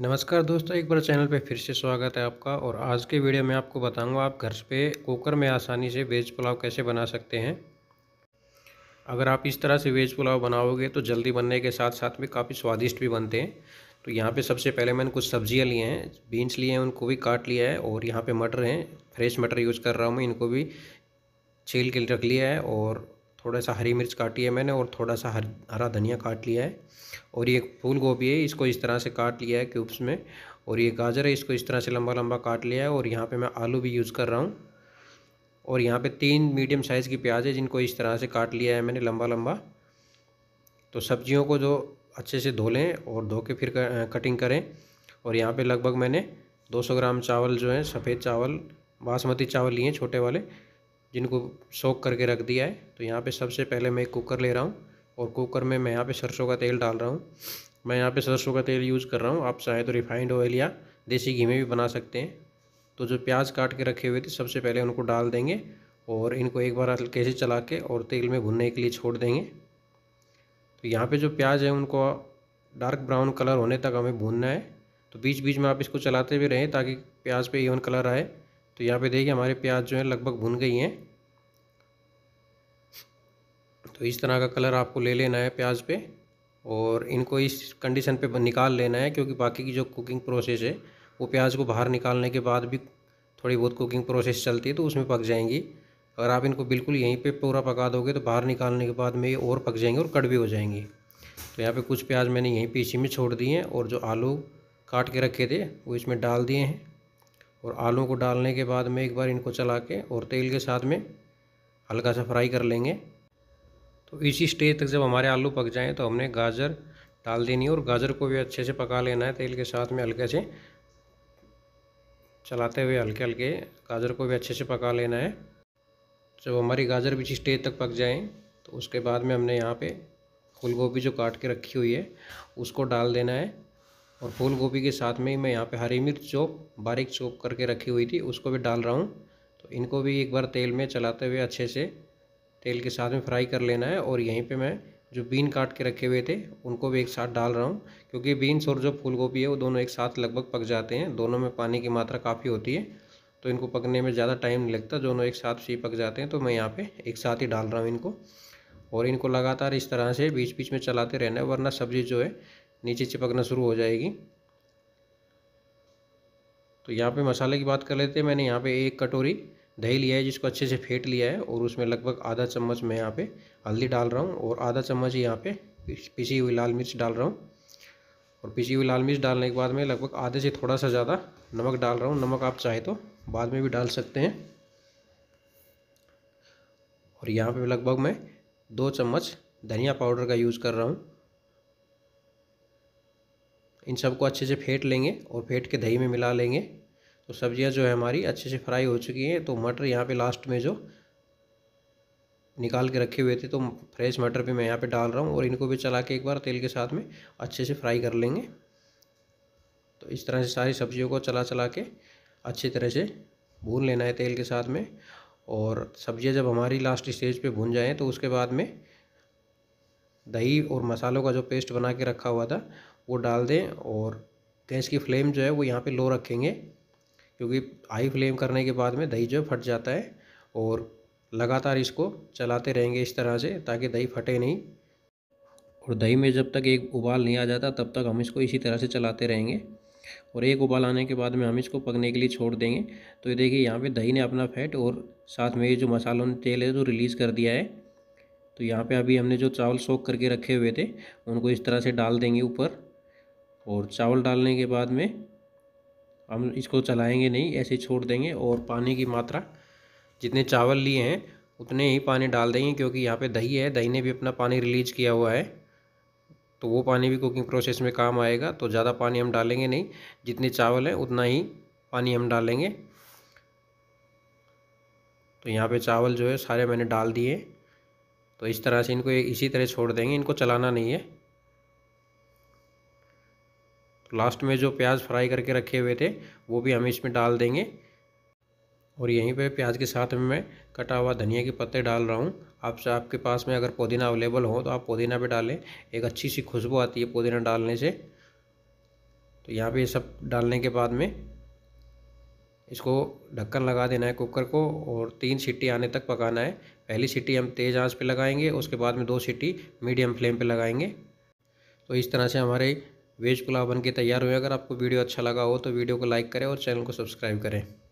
नमस्कार दोस्तों एक बार चैनल पे फिर से स्वागत है आपका और आज के वीडियो में आपको बताऊंगा आप घर पे कुकर में आसानी से वेज पुलाव कैसे बना सकते हैं अगर आप इस तरह से वेज पुलाव बनाओगे तो जल्दी बनने के साथ साथ में काफ़ी स्वादिष्ट भी बनते हैं तो यहाँ पे सबसे पहले मैंने कुछ सब्जियाँ लिए हैं बीन्स लिए हैं उनको भी काट लिया है और यहाँ पर मटर हैं फ्रेश मटर यूज़ कर रहा हूँ मैं इनको भी छील के रख लिया है और थोड़ा सा हरी मिर्च काटी है मैंने और थोड़ा सा हर हरा धनिया काट लिया है और ये फूल गोभी है इसको इस तरह से काट लिया है क्यूब्स में और ये गाजर है इसको इस तरह से लंबा लंबा काट लिया है और यहाँ पे मैं आलू भी यूज़ कर रहा हूँ और यहाँ पे तीन मीडियम साइज़ की प्याज है जिनको इस तरह से काट लिया है मैंने लंबा लंबा तो सब्जियों को जो अच्छे से धो लें और धो के फिर कटिंग करें और यहाँ पर लगभग मैंने दो ग्राम चावल जो हैं सफ़ेद चावल बासमती चावल लिए छोटे वाले जिनको सोख करके रख दिया है तो यहाँ पे सबसे पहले मैं एक कुकर ले रहा हूँ और कुकर में मैं यहाँ पे सरसों का तेल डाल रहा हूँ मैं यहाँ पे सरसों का तेल यूज़ कर रहा हूँ आप चाहें तो रिफाइंड ऑयल या देसी घी में भी बना सकते हैं तो जो प्याज काट के रखे हुए थे सबसे पहले उनको डाल देंगे और इनको एक बार हल्के से चला के और तेल में भुनने के लिए छोड़ देंगे तो यहाँ पर जो प्याज है उनको डार्क ब्राउन कलर होने तक हमें भूनना है तो बीच बीच में आप इसको चलाते भी रहें ताकि प्याज पर ईवन कलर आए तो यहाँ पे देखिए हमारे प्याज जो है लगभग भुन गई हैं तो इस तरह का कलर आपको ले लेना है प्याज पे और इनको इस कंडीशन पे निकाल लेना है क्योंकि बाकी की जो कुकिंग प्रोसेस है वो प्याज को बाहर निकालने के बाद भी थोड़ी बहुत कुकिंग प्रोसेस चलती है तो उसमें पक जाएंगी अगर आप इनको बिल्कुल यहीं पे पूरा पका दोगे तो बाहर निकालने के बाद में ये और पक जाएंगे और कट भी हो जाएंगी तो यहाँ पे कुछ प्याज मैंने यहीं पीछे में छोड़ दिए हैं और जो आलू काट के रखे थे वो इसमें डाल दिए हैं और आलू को डालने के बाद में एक बार इनको चला के और तेल के साथ में हल्का सा फ्राई कर लेंगे तो इसी स्टेज तक जब हमारे आलू पक जाएँ तो हमने गाजर डाल देनी है और गाजर को भी अच्छे से पका लेना है तेल के साथ में हल्के से चलाते हुए हल्के हल्के गाजर को भी अच्छे से पका लेना है जब हमारी गाजर भी इसी स्टेज तक पक जाएँ तो उसके बाद में हमने यहाँ पे फूल जो काट के रखी हुई है उसको डाल देना है और फूल गोभी के साथ में ही मैं यहाँ पे हरी मिर्च चॉप बारीक चॉप करके रखी हुई थी उसको भी डाल रहा हूँ तो इनको भी एक बार तेल में चलाते हुए अच्छे से तेल के साथ में फ्राई कर लेना है और यहीं पे मैं जो बीन काट के रखे हुए थे उनको भी एक साथ डाल रहा हूँ क्योंकि बीन्स और जो फूल है वो दोनों एक साथ लगभग पक जाते हैं दोनों में पानी की मात्रा काफ़ी होती है तो इनको पकने में ज़्यादा टाइम नहीं लगता दोनों एक साथ सी पक जाते हैं तो मैं यहाँ पर एक साथ ही डाल रहा हूँ इनको और इनको लगातार इस तरह से बीच बीच में चलाते रहना है वरना सब्ज़ी जो है नीचे चिपकना शुरू हो जाएगी तो यहाँ पे मसाले की बात कर लेते हैं मैंने यहाँ पे एक कटोरी दही लिया है जिसको अच्छे से फेंट लिया है और उसमें लगभग आधा चम्मच मैं यहाँ पे हल्दी डाल रहा हूँ और आधा चम्मच यहाँ पे पिसी हुई लाल मिर्च डाल रहा हूँ और पिसी हुई लाल मिर्च डालने के बाद मैं लगभग आधे से थोड़ा सा ज़्यादा नमक डाल रहा हूँ नमक आप चाहे तो बाद में भी डाल सकते हैं और यहाँ पर लगभग मैं दो चम्मच धनिया पाउडर का यूज़ कर रहा हूँ इन सबको अच्छे से फेंट लेंगे और फेंट के दही में मिला लेंगे तो सब्जियां जो है हमारी अच्छे से फ्राई हो चुकी हैं तो मटर यहाँ पे लास्ट में जो निकाल के रखे हुए थे तो फ्रेश मटर भी मैं यहाँ पे डाल रहा हूँ और इनको भी चला के एक बार तेल के साथ में अच्छे से फ्राई कर लेंगे तो इस तरह से सारी सब्जियों को चला चला के अच्छी तरह से भून लेना है तेल के साथ में और सब्ज़ियाँ जब हमारी लास्ट स्टेज पर भून जाएँ तो उसके बाद में दही और मसालों का जो पेस्ट बना के रखा हुआ था वो डाल दें और गैस की फ्लेम जो है वो यहाँ पे लो रखेंगे क्योंकि हाई फ्लेम करने के बाद में दही जो फट जाता है और लगातार इसको चलाते रहेंगे इस तरह से ताकि दही फटे नहीं और दही में जब तक एक उबाल नहीं आ जाता तब तक हम इसको इसी तरह से चलाते रहेंगे और एक उबाल आने के बाद में हम इसको पकने के लिए छोड़ देंगे तो ये देखिए यहाँ पे दही ने अपना फैट और साथ में ये जो मसालों ने तेल है जो रिलीज़ कर दिया है तो यहाँ पे अभी हमने जो चावल सोख करके रखे हुए थे उनको इस तरह से डाल देंगे ऊपर और चावल डालने के बाद में हम इसको चलाएंगे नहीं ऐसे ही छोड़ देंगे और पानी की मात्रा जितने चावल लिए हैं उतने ही पानी डाल देंगे क्योंकि यहाँ पे दही है दही ने भी अपना पानी रिलीज किया हुआ है तो वो पानी भी कुकिंग प्रोसेस में काम आएगा तो ज़्यादा पानी हम डालेंगे नहीं जितने चावल हैं उतना ही पानी हम डालेंगे तो यहाँ पे चावल जो है सारे मैंने डाल दिए तो इस तरह से इनको इसी तरह छोड़ देंगे इनको चलाना नहीं है तो लास्ट में जो प्याज फ्राई करके रखे हुए थे वो भी हम इसमें डाल देंगे और यहीं पे प्याज के साथ में मैं कटा हुआ धनिया के पत्ते डाल रहा हूँ आप आपके पास में अगर पुदीना अवेलेबल हो तो आप पुदीना भी डालें एक अच्छी सी खुशबू आती है पुदीना डालने से तो यहाँ पे ये सब डालने के बाद में इसको ढक्कन लगा देना है कुकर को और तीन सीटी आने तक पकाना है पहली सीटी हम तेज़ आंच पे लगाएंगे उसके बाद में दो सीटी मीडियम फ्लेम पे लगाएंगे तो इस तरह से हमारे वेज पुलाव बन के तैयार हुए अगर आपको वीडियो अच्छा लगा हो तो वीडियो को लाइक करें और चैनल को सब्सक्राइब करें